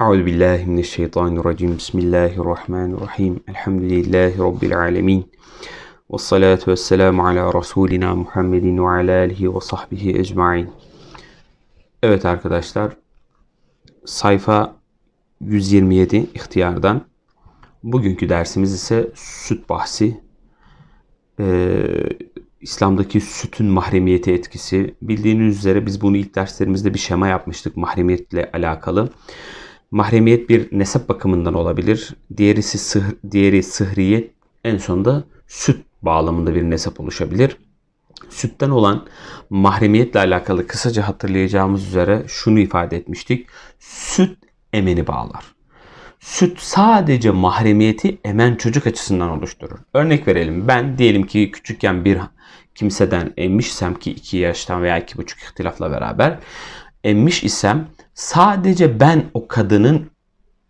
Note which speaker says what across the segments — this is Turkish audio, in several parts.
Speaker 1: Euzu billahi mineşşeytanirracim. Bismillahirrahmanirrahim. Elhamdülillahi rabbil alamin. Ve salatu vesselamu ala rasulina Muhammedin ve ala alihi ve sahbihi ecmaîn. Evet arkadaşlar. Sayfa 127 ihtiyardan. Bugünkü dersimiz ise süt bahsi. Ee, İslam'daki sütün mahremiyeti etkisi. Bildiğiniz üzere biz bunu ilk derslerimizde bir şema yapmıştık mahremiyetle alakalı. Mahremiyet bir nesep bakımından olabilir. Diğerisi sıhr, diğeri sıhriyet. En sonunda süt bağlamında bir nesep oluşabilir. Sütten olan mahremiyetle alakalı kısaca hatırlayacağımız üzere şunu ifade etmiştik. Süt emeni bağlar. Süt sadece mahremiyeti emen çocuk açısından oluşturur. Örnek verelim ben diyelim ki küçükken bir kimseden emmişsem ki 2 yaştan veya 2,5 ihtilafla beraber emmiş isem sadece ben o kadının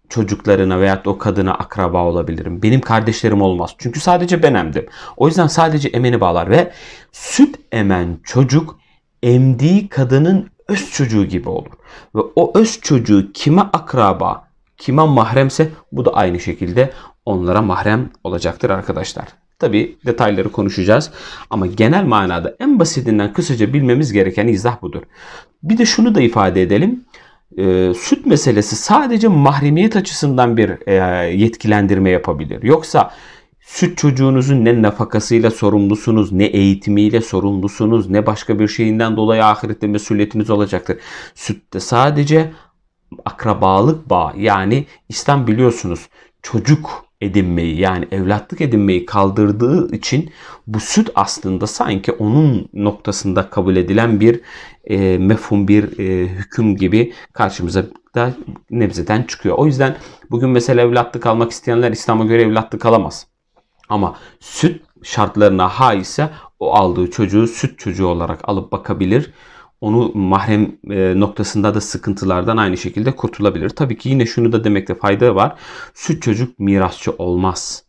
Speaker 1: çocuklarına veyahut o kadına akraba olabilirim. Benim kardeşlerim olmaz. Çünkü sadece ben emdim. O yüzden sadece emeni bağlar ve süt emen çocuk emdiği kadının öz çocuğu gibi olur. Ve o öz çocuğu kime akraba, kime mahremse bu da aynı şekilde onlara mahrem olacaktır arkadaşlar. Tabi detayları konuşacağız ama genel manada en basitinden kısaca bilmemiz gereken izah budur. Bir de şunu da ifade edelim e, süt meselesi sadece mahremiyet açısından bir e, yetkilendirme yapabilir. Yoksa süt çocuğunuzun ne nafakasıyla sorumlusunuz, ne eğitimiyle sorumlusunuz, ne başka bir şeyinden dolayı ahirette mesuliyetiniz olacaktır. Sütte sadece akrabalık bağ yani İslam biliyorsunuz çocuk edinmeyi yani evlatlık edinmeyi kaldırdığı için bu süt aslında sanki onun noktasında kabul edilen bir e, mefhum bir e, hüküm gibi karşımıza da nebzeden çıkıyor. O yüzden bugün mesela evlatlık almak isteyenler İslam'a göre evlatlık alamaz. Ama süt şartlarına ha ise o aldığı çocuğu süt çocuğu olarak alıp bakabilir onu mahrem e, noktasında da sıkıntılardan aynı şekilde kurtulabilir. Tabii ki yine şunu da demekte fayda var. Süt çocuk mirasçı olmaz.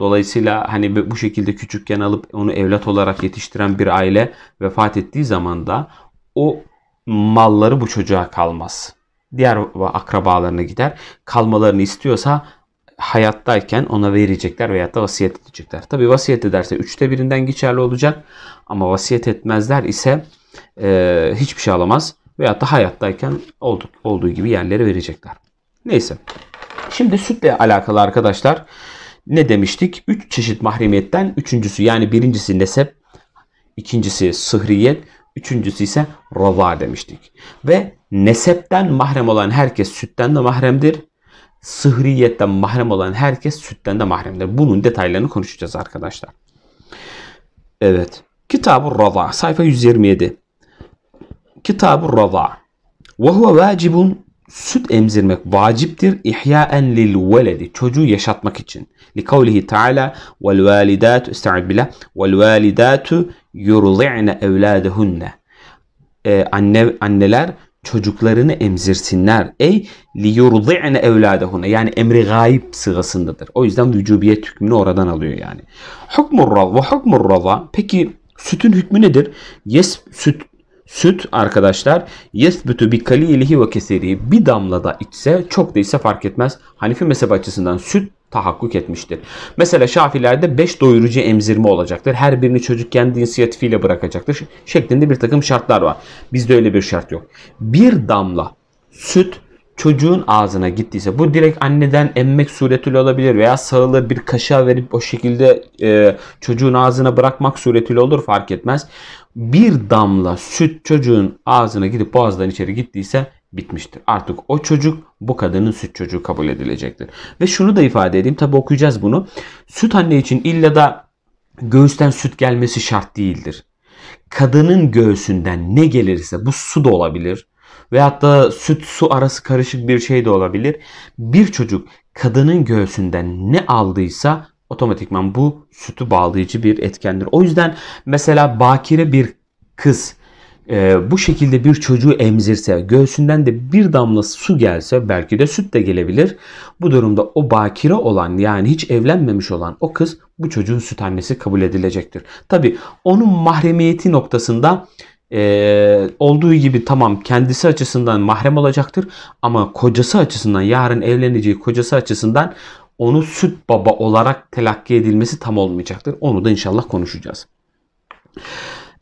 Speaker 1: Dolayısıyla hani bu şekilde küçükken alıp onu evlat olarak yetiştiren bir aile vefat ettiği zaman da o malları bu çocuğa kalmaz. Diğer akrabalarına gider. Kalmalarını istiyorsa hayattayken ona verecekler veyahut da vasiyet edecekler. Tabi vasiyet ederse üçte birinden geçerli olacak ama vasiyet etmezler ise e, hiçbir şey alamaz. Veyahut da hayattayken olduk, olduğu gibi yerlere verecekler. Neyse. Şimdi sütle alakalı arkadaşlar ne demiştik? Üç çeşit mahremiyetten üçüncüsü yani birincisi nesep, ikincisi sıhriyet, üçüncüsü ise rava demiştik. Ve nesepten mahrem olan herkes sütten de mahremdir. Sıhriyetten mahrem olan herkes sütten de mahremdir. Bunun detaylarını konuşacağız arkadaşlar. Evet. Kitabı ı Rava sayfa 127. Kitabı Rıza, Ve huve vacibun süt emzirmek vaciptir ihyaen lil veledi çocuğu yaşatmak için. Li kavlihi taala vel validatu estaiz billah vel validatu yurdi'ne evladehunne. E, anne anneler çocuklarını emzirsinler. Ey li yurdi'ne evladehunne yani emri gayb sıgasındadır. O yüzden vücubiyet hükmünü oradan alıyor yani. Hukmur Rıza, ve hukmur Rıza. peki sütün hükmü nedir? Yes süt Süt arkadaşlar yesbütü bi kalilihi ve keseri bir damla da içse çok da ise fark etmez. Hanifi mezhep açısından süt tahakkuk etmiştir. Mesela Şafilerde 5 doyurucu emzirme olacaktır. Her birini çocuk kendi inisiyatifiyle bırakacaktır. Şeklinde bir takım şartlar var. Bizde öyle bir şart yok. Bir damla süt çocuğun ağzına gittiyse bu direkt anneden emmek suretiyle olabilir veya sağılır bir kaşığa verip o şekilde e, çocuğun ağzına bırakmak suretiyle olur fark etmez bir damla süt çocuğun ağzına gidip boğazdan içeri gittiyse bitmiştir. Artık o çocuk bu kadının süt çocuğu kabul edilecektir. Ve şunu da ifade edeyim. Tabi okuyacağız bunu. Süt anne için illa da göğüsten süt gelmesi şart değildir. Kadının göğsünden ne gelirse bu su da olabilir. Veyahut da süt su arası karışık bir şey de olabilir. Bir çocuk kadının göğsünden ne aldıysa otomatikman bu sütü bağlayıcı bir etkendir. O yüzden mesela bakire bir kız e, bu şekilde bir çocuğu emzirse, göğsünden de bir damla su gelse belki de süt de gelebilir. Bu durumda o bakire olan yani hiç evlenmemiş olan o kız bu çocuğun süt annesi kabul edilecektir. Tabi onun mahremiyeti noktasında e, olduğu gibi tamam kendisi açısından mahrem olacaktır ama kocası açısından yarın evleneceği kocası açısından onu süt baba olarak telakki edilmesi tam olmayacaktır. Onu da inşallah konuşacağız.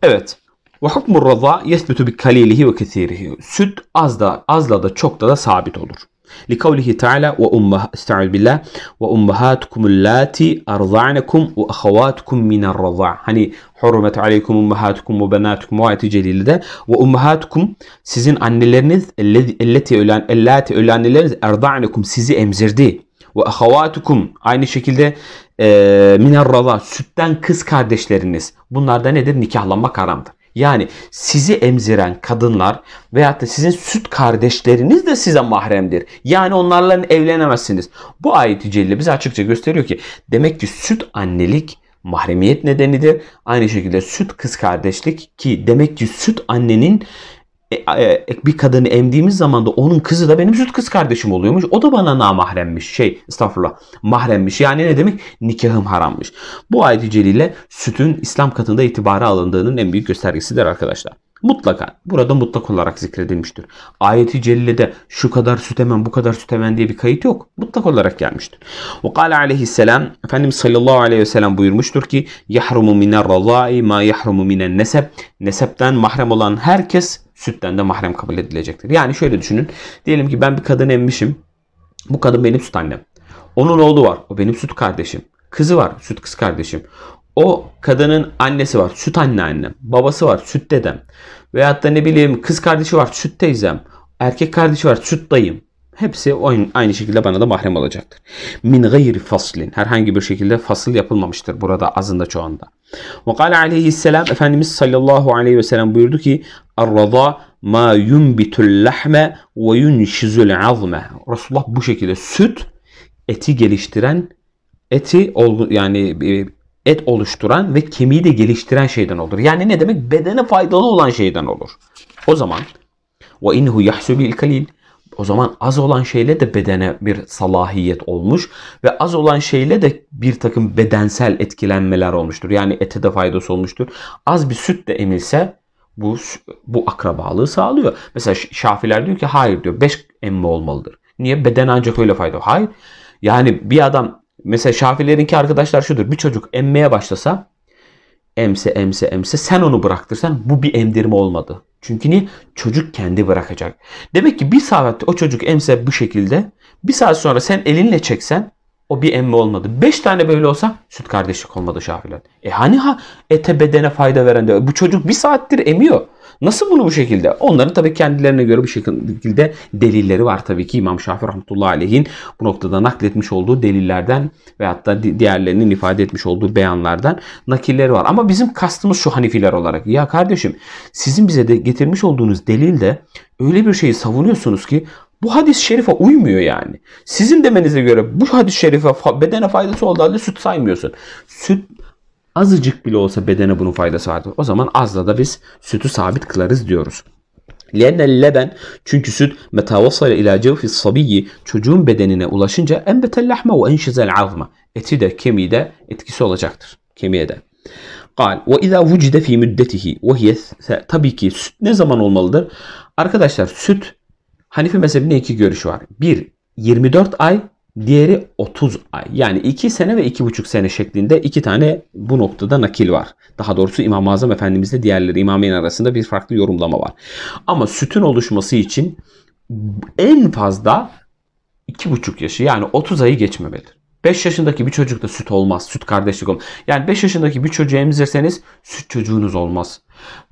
Speaker 1: Evet. Ve hukmur rıza yesbitu bi kalilihi ve kesirihi. Süt az da azla da çok da da sabit olur. لقوله تعالى وأمه استعوذ بالله وأمهاتكم اللاتي أرضعنكم وأخواتكم min الرضاع hani hurmet aleykum ummahatukum ve benatukum ve ayeti celilede ve ummahatukum sizin anneleriniz elleti ölen ellati ölenleriniz erda'nekum sizi emzirdi ve ahavatukum aynı şekilde e, minarrala sütten kız kardeşleriniz. bunlarda nedir? Nikahlanmak haramdır. Yani sizi emziren kadınlar veyahut da sizin süt kardeşleriniz de size mahremdir. Yani onlarla evlenemezsiniz. Bu ayeti celle bize açıkça gösteriyor ki demek ki süt annelik mahremiyet nedenidir. Aynı şekilde süt kız kardeşlik ki demek ki süt annenin e, e, e, bir kadını emdiğimiz zaman da onun kızı da benim süt kız kardeşim oluyormuş. O da bana namahremmiş. Şey estağfurullah mahremmiş. Yani ne demek? Nikahım harammış. Bu ayet celiyle sütün İslam katında itibara alındığının en büyük göstergesidir arkadaşlar. Mutlaka burada mutlak olarak zikredilmiştir. Ayeti cellede şu kadar süt hemen bu kadar süt hemen diye bir kayıt yok. Mutlak olarak gelmiştir. Ve kâle aleyhisselam Efendimiz sallallahu aleyhi ve sellem buyurmuştur ki yahrumu miner razai ma yahrumu minen nesep nesepten mahrem olan herkes sütten de mahrem kabul edilecektir. Yani şöyle düşünün. Diyelim ki ben bir kadın emmişim. Bu kadın benim süt annem. Onun oğlu var. O benim süt kardeşim. Kızı var. Süt kız kardeşim. O kadının annesi var. Süt anneannem. Babası var. Süt dedem. Veyahut da ne bileyim kız kardeşi var. Süt teyzem. Erkek kardeşi var. Süt dayım. Hepsi aynı şekilde bana da mahrem olacaktır. Min gayri faslin. Herhangi bir şekilde fasıl yapılmamıştır burada azında çoğunda. Ve kâle aleyhisselam Efendimiz sallallahu aleyhi ve sellem buyurdu ki Arraza ma yunbitul lahme ve yunşizul azme. Resulullah bu şekilde süt eti geliştiren eti yani e, et oluşturan ve kemiği de geliştiren şeyden olur. Yani ne demek? Bedene faydalı olan şeyden olur. O zaman ve inhu yahsubil kalil o zaman az olan şeyle de bedene bir salahiyet olmuş ve az olan şeyle de bir takım bedensel etkilenmeler olmuştur. Yani ete de faydası olmuştur. Az bir süt de emilse bu bu akrabalığı sağlıyor. Mesela Şafiler diyor ki hayır diyor 5 emme olmalıdır. Niye? Beden ancak öyle fayda. Hayır. Yani bir adam Mesela Şafilerinki arkadaşlar şudur. Bir çocuk emmeye başlasa emse emse emse sen onu bıraktırsan bu bir emdirme olmadı. Çünkü niye? Çocuk kendi bırakacak. Demek ki bir saat o çocuk emse bu şekilde bir saat sonra sen elinle çeksen o bir emme olmadı. Beş tane böyle olsa süt kardeşlik olmadı şafilen. E hani ha ete bedene fayda veren de bu çocuk bir saattir emiyor. Nasıl bunu bu şekilde? Onların tabii kendilerine göre bir şekilde delilleri var tabii ki İmam Şafii rahmetullahi aleyhin bu noktada nakletmiş olduğu delillerden ve hatta diğerlerinin ifade etmiş olduğu beyanlardan nakilleri var. Ama bizim kastımız şu Hanifiler olarak. Ya kardeşim sizin bize de getirmiş olduğunuz delilde öyle bir şeyi savunuyorsunuz ki bu hadis-i şerife uymuyor yani. Sizin demenize göre bu hadis-i şerife bedene faydası olduğu halde süt saymıyorsun. Süt azıcık bile olsa bedene bunun faydası vardır. O zaman azla da biz sütü sabit kılarız diyoruz. لأن leben çünkü süt metavasal ila cevfi sabiyi çocuğun bedenine ulaşınca enbetel lahma ve enşizel azma eti de kemiği de etkisi olacaktır. Kemiğe de. قال وإذا وجد في مدته وهي tabii ki süt ne zaman olmalıdır? Arkadaşlar süt Hanifi mezhebinde iki görüş var. Bir 24 ay, diğeri 30 ay. Yani 2 sene ve 2,5 sene şeklinde iki tane bu noktada nakil var. Daha doğrusu İmam-ı Azam Efendimizle diğerleri İmameyn arasında bir farklı yorumlama var. Ama sütün oluşması için en fazla 2,5 yaşı yani 30 ayı geçmemelidir. 5 yaşındaki bir çocukta süt olmaz. Süt kardeşlik olmaz. Yani 5 yaşındaki bir çocuğu emzirseniz süt çocuğunuz olmaz.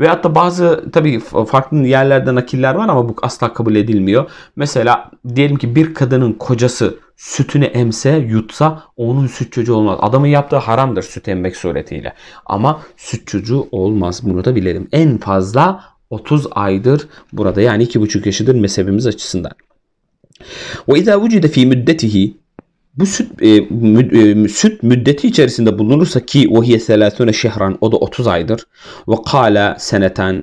Speaker 1: Ve hatta bazı tabii farklı yerlerde nakiller var ama bu asla kabul edilmiyor. Mesela diyelim ki bir kadının kocası sütünü emse, yutsa onun süt çocuğu olmaz. Adamın yaptığı haramdır süt emmek suretiyle. Ama süt çocuğu olmaz. Bunu da bilelim. En fazla 30 aydır burada yani 2,5 yaşıdır mezhebimiz açısından. Ve izâ vücide fî müddetihi bu süt e, müd, e, süt müddeti içerisinde bulunursa ki vahiye selasune şehran o da 30 aydır. Ve kala seneten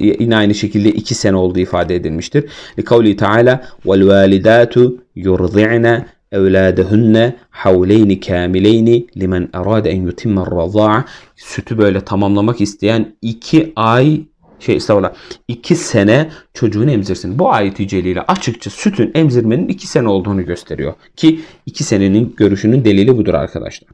Speaker 1: yine aynı şekilde 2 sene oldu ifade edilmiştir. Li kavli taala vel validatu yurdi'ne evladehunne havleyni kamileyni limen erade en yutimmer raza'a sütü böyle tamamlamak isteyen 2 ay şey estağfurullah 2 sene çocuğunu emzirsin. Bu ayet-i celile açıkça sütün emzirmenin 2 sene olduğunu gösteriyor. Ki 2 senenin görüşünün delili budur arkadaşlar.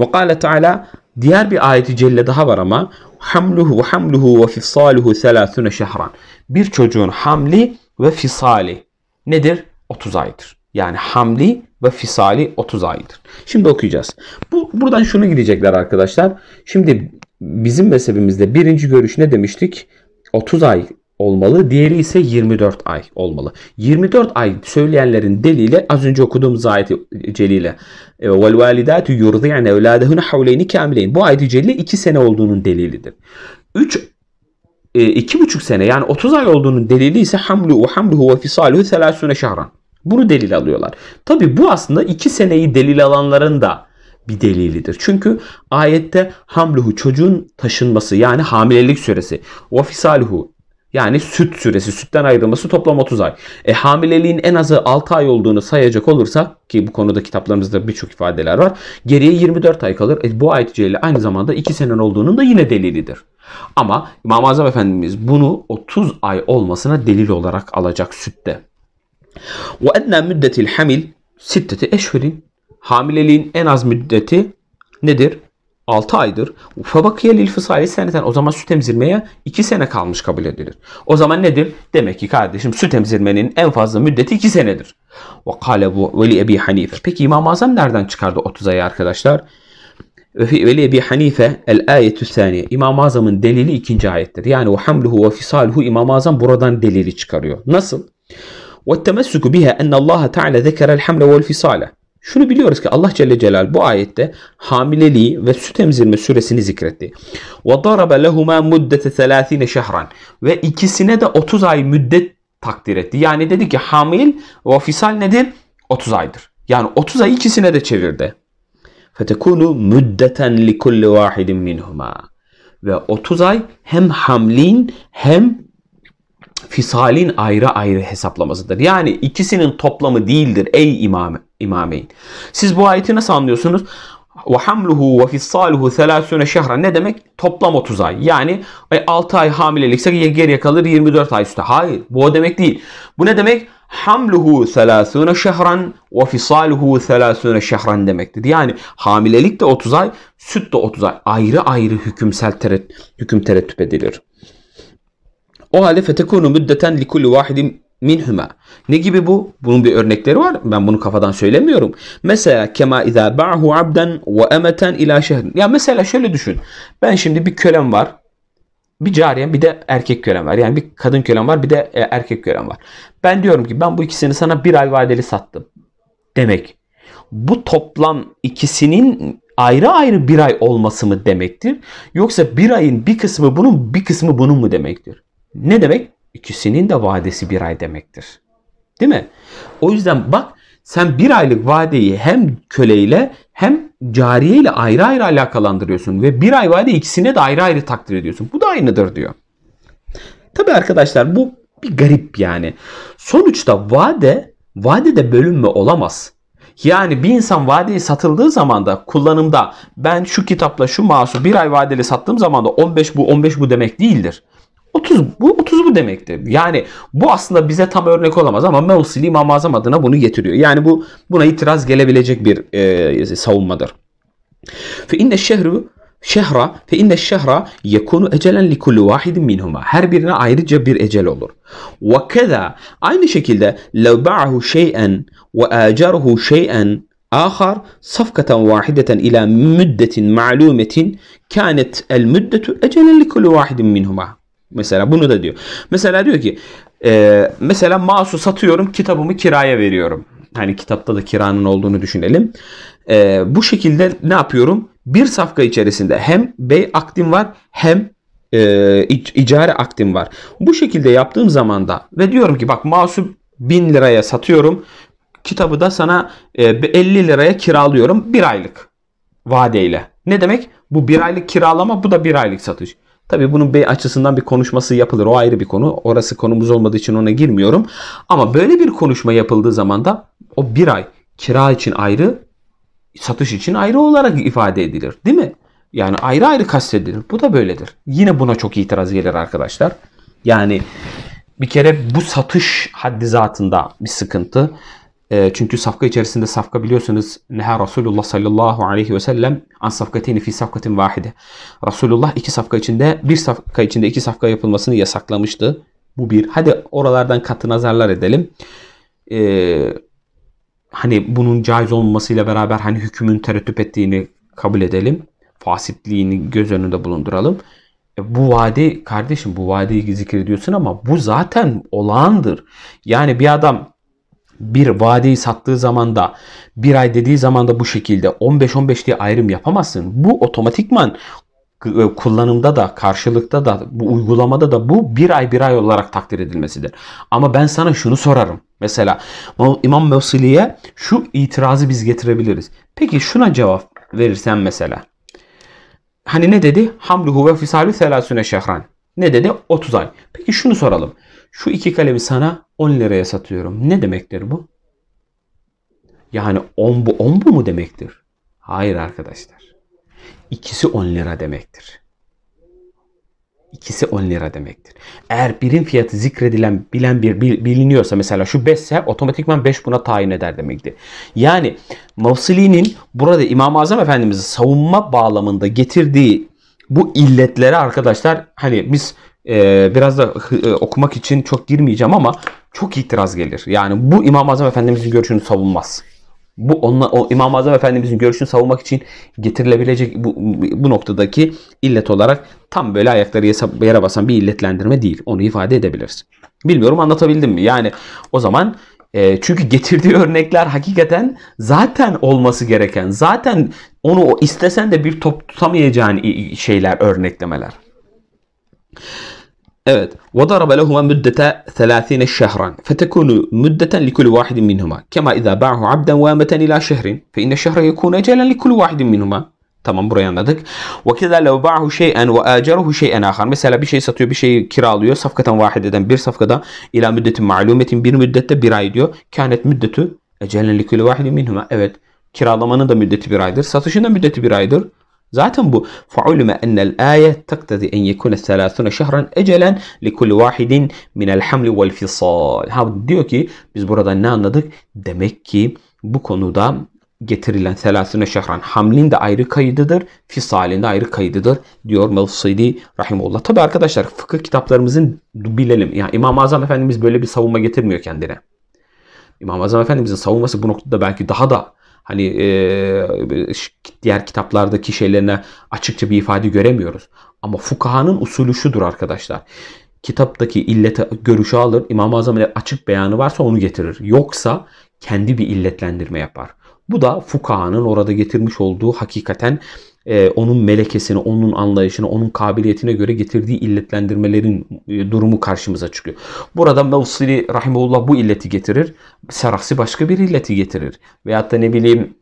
Speaker 1: Ve kâle teâlâ diğer bir ayet-i celile daha var ama hamluhu ve hamluhu ve fisaluhu 30 şehran. Bir çocuğun hamli ve fisali nedir? 30 aydır. Yani hamli ve fisali 30 aydır. Şimdi okuyacağız. Bu buradan şunu gidecekler arkadaşlar. Şimdi Bizim mezhebimizde birinci görüş ne demiştik? 30 ay olmalı. Diğeri ise 24 ay olmalı. 24 ay söyleyenlerin deliyle az önce okuduğumuz ayet-i e, celile e, vel validatu yurdi'ne evladehunne havleyni kamileyn. Bu ayet-i celile 2 sene olduğunun delilidir. 3 e, iki buçuk sene yani 30 ay olduğunun delili ise hamlu ve hamluhu ve fisaluhu selasune şahran. Bunu delil alıyorlar. Tabi bu aslında iki seneyi delil alanların da bir delilidir. Çünkü ayette hamluhu çocuğun taşınması yani hamilelik süresi. Ve fisaluhu yani süt süresi, sütten ayrılması toplam 30 ay. E hamileliğin en azı 6 ay olduğunu sayacak olursak ki bu konuda kitaplarımızda birçok ifadeler var. Geriye 24 ay kalır. E, bu ayet ile aynı zamanda 2 senen olduğunun da yine delilidir. Ama İmam Azam Efendimiz bunu 30 ay olmasına delil olarak alacak sütte. Ve enne müddetil hamil sitteti eşhurin hamileliğin en az müddeti nedir? 6 aydır. Fabakiye lil fısali seneten o zaman süt emzirmeye 2 sene kalmış kabul edilir. O zaman nedir? Demek ki kardeşim süt emzirmenin en fazla müddeti 2 senedir. Ve kale bu veli ebi hanife. Peki İmam-ı Azam nereden çıkardı 30 ayı arkadaşlar? Veli ebi hanife el ayetü saniye. İmam-ı Azam'ın delili ikinci ayettir. Yani o hamluhu ve fisaluhu İmam-ı Azam buradan delili çıkarıyor. Nasıl? Ve وَالتَّمَسُّكُ بِهَا أَنَّ اللّٰهَ تَعْلَى hamle الْحَمْلَ وَالْفِصَالَ şunu biliyoruz ki Allah Celle Celal bu ayette hamileliği ve süt emzirme süresini zikretti. وَضَرَبَ لَهُمَا مُدَّةَ ثَلَاثِينَ شَهْرًا Ve ikisine de 30 ay müddet takdir etti. Yani dedi ki hamil ve fisal nedir? 30 aydır. Yani 30 ay ikisine de çevirdi. فَتَكُونُ müddeten لِكُلِّ وَاحِدٍ مِنْهُمَا Ve 30 ay hem hamlin hem fisalin ayrı ayrı hesaplamasıdır. Yani ikisinin toplamı değildir ey imamı. İmameyn. Siz bu ayeti nasıl anlıyorsunuz? Ve hamluhu ve fissaluhu selasüne şehra ne demek? Toplam 30 ay. Yani 6 ay hamilelikse geriye kalır 24 ay üstü. Hayır bu o demek değil. Bu ne demek? hamluhu selasune şehran ve fisaluhu selasune şehran demektir. Yani hamilelik de 30 ay, süt de 30 ay. Ayrı ayrı hükümsel teret, hüküm terettüp edilir. O halde fetekunu müddeten likulli vahidin minhuma. Ne gibi bu? Bunun bir örnekleri var. Ben bunu kafadan söylemiyorum. Mesela kema izâ ba'hu abden ve emeten ila şehrin. Ya mesela şöyle düşün. Ben şimdi bir kölem var. Bir cariyem bir de erkek kölem var. Yani bir kadın kölem var bir de e, erkek kölem var. Ben diyorum ki ben bu ikisini sana bir ay vadeli sattım. Demek bu toplam ikisinin ayrı ayrı bir ay olması mı demektir? Yoksa bir ayın bir kısmı bunun bir kısmı bunun mu demektir? Ne demek? İkisinin de vadesi bir ay demektir. Değil mi? O yüzden bak sen bir aylık vadeyi hem köleyle hem cariyeyle ayrı ayrı alakalandırıyorsun ve bir ay vade ikisine de ayrı ayrı takdir ediyorsun. Bu da aynıdır diyor. Tabi arkadaşlar bu bir garip yani. Sonuçta vade, vadede bölünme olamaz. Yani bir insan vadeyi satıldığı zaman da kullanımda ben şu kitapla şu masu bir ay vadeli sattığım zaman da 15 bu 15 bu demek değildir. 30 bu 30 bu demekti. Yani bu aslında bize tam örnek olamaz ama Mevsili İmam Azam adına bunu getiriyor. Yani bu buna itiraz gelebilecek bir e, savunmadır. Fe inne şehru şehra fe inne şehra yekunu ecelen li kulli vahidin minhuma. Her birine ayrıca bir ecel olur. Ve keza aynı şekilde lev ba'ahu şey'en ve acaruhu şey'en آخر صفقة واحدة إلى مدة معلومة كانت المدة أجلا لكل واحد منهما Mesela bunu da diyor. Mesela diyor ki e, mesela masu satıyorum kitabımı kiraya veriyorum. Hani kitapta da kiranın olduğunu düşünelim. E, bu şekilde ne yapıyorum? Bir safka içerisinde hem bey aktim var hem e, icari akdim var. Bu şekilde yaptığım zaman da ve diyorum ki bak masu 1000 liraya satıyorum. Kitabı da sana e, 50 liraya kiralıyorum bir aylık vadeyle. Ne demek? Bu bir aylık kiralama bu da bir aylık satış. Tabii bunun B açısından bir konuşması yapılır. O ayrı bir konu. Orası konumuz olmadığı için ona girmiyorum. Ama böyle bir konuşma yapıldığı zaman da o bir ay kira için ayrı, satış için ayrı olarak ifade edilir. Değil mi? Yani ayrı ayrı kastedilir. Bu da böyledir. Yine buna çok itiraz gelir arkadaşlar. Yani bir kere bu satış haddi zatında bir sıkıntı. E, çünkü safka içerisinde safka biliyorsunuz Neha Resulullah sallallahu aleyhi ve sellem an safkateyni fi safkatin vahide. Resulullah iki safka içinde bir safka içinde iki safka yapılmasını yasaklamıştı. Bu bir. Hadi oralardan katı nazarlar edelim. Ee, hani bunun caiz olmamasıyla beraber hani hükmün tereddüt ettiğini kabul edelim. Fasitliğini göz önünde bulunduralım. E, bu vadi kardeşim bu vadiyi zikrediyorsun ama bu zaten olağandır. Yani bir adam bir vadeyi sattığı zaman da bir ay dediği zaman da bu şekilde 15-15 diye ayrım yapamazsın. Bu otomatikman e, kullanımda da karşılıkta da bu uygulamada da bu bir ay bir ay olarak takdir edilmesidir. Ama ben sana şunu sorarım. Mesela İmam Mevsili'ye şu itirazı biz getirebiliriz. Peki şuna cevap verirsen mesela. Hani ne dedi? Hamluhu ve fisalü selasüne şehran. Ne dedi? 30 ay. Peki şunu soralım şu iki kalemi sana 10 liraya satıyorum. Ne demektir bu? Yani 10 bu 10 bu mu demektir? Hayır arkadaşlar. İkisi 10 lira demektir. İkisi 10 lira demektir. Eğer birim fiyatı zikredilen bilen bir biliniyorsa mesela şu 5 ise otomatikman 5 buna tayin eder demekti. Yani Mavsili'nin burada İmam-ı Azam Efendimiz'i savunma bağlamında getirdiği bu illetlere arkadaşlar hani biz ee, biraz da e, okumak için çok girmeyeceğim ama çok itiraz gelir. Yani bu İmam Azam Efendimizin görüşünü savunmaz. Bu onunla, o İmam Azam Efendimizin görüşünü savunmak için getirilebilecek bu, bu noktadaki illet olarak tam böyle ayakları yere basan bir illetlendirme değil. Onu ifade edebiliriz. Bilmiyorum anlatabildim mi? Yani o zaman e, çünkü getirdiği örnekler hakikaten zaten olması gereken, zaten onu istesen de bir top tutamayacağın şeyler, örneklemeler. Evet. وضرب لهما مدة ثلاثين شهرا فتكون مدة لكل واحد منهما كما إذا باعه عبدا وامة إلى شهر فإن الشهر يكون أجلا لكل واحد منهما Tamam burayı anladık. Vakida lev ba'hu şey'en ve acaruhu şey'en ahar. Mesela bir şey satıyor, bir şey kiralıyor. Safkaten vahideden bir safkada ila müddetin ma'lumetin bir müddette bir ay diyor. Kânet müddetü ecelen likülü vahidin minhuma. Evet. Kiralamanın da müddeti bir aydır. Satışın da müddeti bir aydır. Zaten bu ayet, أَنَّ الْآيَةِ تَقْتَذِ اَنْ يَكُونَ الثَّلَاثُونَ شَهْرًا اَجَلًا لِكُلِّ وَاحِدٍ مِنَ الْحَمْلِ وَالْفِصَالِ ha, Diyor ki biz buradan ne anladık? Demek ki bu konuda getirilen selasına şehran hamlin de ayrı kaydıdır, fisalin de ayrı kaydıdır diyor Mevsidi Rahimullah. Tabi arkadaşlar fıkıh kitaplarımızın bilelim. Yani İmam-ı Azam Efendimiz böyle bir savunma getirmiyor kendine. İmam-ı Azam Efendimizin savunması bu noktada belki daha da hani e, diğer kitaplardaki şeylerine açıkça bir ifade göremiyoruz. Ama fukahanın usulü şudur arkadaşlar. Kitaptaki illete görüşü alır. İmam-ı Azam'ın açık beyanı varsa onu getirir. Yoksa kendi bir illetlendirme yapar. Bu da fukahanın orada getirmiş olduğu hakikaten e, onun melekesine, onun anlayışına, onun kabiliyetine göre getirdiği illetlendirmelerin e, durumu karşımıza çıkıyor. Burada Mevsili Rahimullah bu illeti getirir. Serahsi başka bir illeti getirir. Veyahut da ne bileyim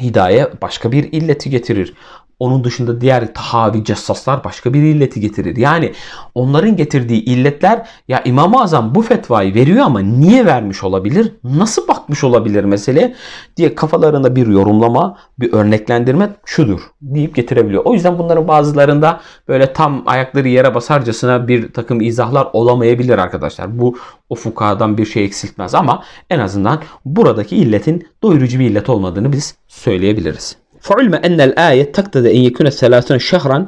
Speaker 1: Hidaye başka bir illeti getirir. Onun dışında diğer tahavi cessaslar başka bir illeti getirir. Yani onların getirdiği illetler ya İmam-ı Azam bu fetvayı veriyor ama niye vermiş olabilir? Nasıl bakmış olabilir mesele? diye kafalarında bir yorumlama, bir örneklendirme şudur deyip getirebiliyor. O yüzden bunların bazılarında böyle tam ayakları yere basarcasına bir takım izahlar olamayabilir arkadaşlar. Bu o fukadan bir şey eksiltmez ama en azından buradaki illetin doyurucu bir illet olmadığını biz söyleyebiliriz. فعلم أن الآية تقتضي أن يكون ثلاثون شهرا